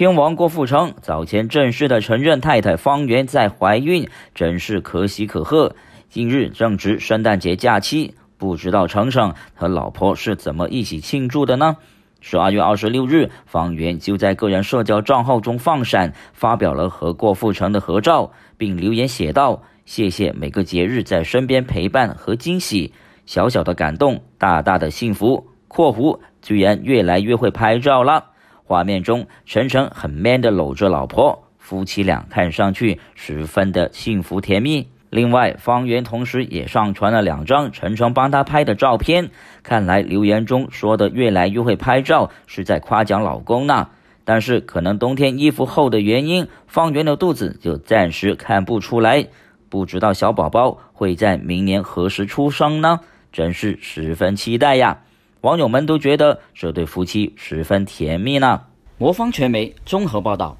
天王郭富城早前正式的承认太太方圆在怀孕，真是可喜可贺。近日正值圣诞节假期，不知道程程和老婆是怎么一起庆祝的呢？十二月二十六日，方圆就在个人社交账号中放闪，发表了和郭富城的合照，并留言写道：“谢谢每个节日在身边陪伴和惊喜，小小的感动，大大的幸福。”（括弧）居然越来越会拍照了。画面中，陈诚很 man 的搂着老婆，夫妻俩看上去十分的幸福甜蜜。另外，方圆同时也上传了两张陈诚帮他拍的照片，看来留言中说的越来越会拍照是在夸奖老公呢。但是，可能冬天衣服厚的原因，方圆的肚子就暂时看不出来。不知道小宝宝会在明年何时出生呢？真是十分期待呀！网友们都觉得这对夫妻十分甜蜜呢。魔方传媒综合报道。